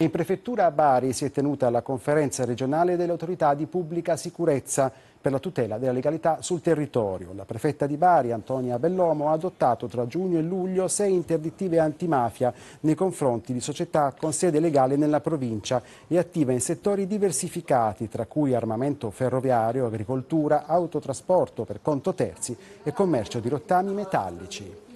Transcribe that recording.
In prefettura a Bari si è tenuta la conferenza regionale delle autorità di pubblica sicurezza per la tutela della legalità sul territorio. La prefetta di Bari, Antonia Bellomo, ha adottato tra giugno e luglio sei interdittive antimafia nei confronti di società con sede legale nella provincia e attiva in settori diversificati, tra cui armamento ferroviario, agricoltura, autotrasporto per conto terzi e commercio di rottami metallici.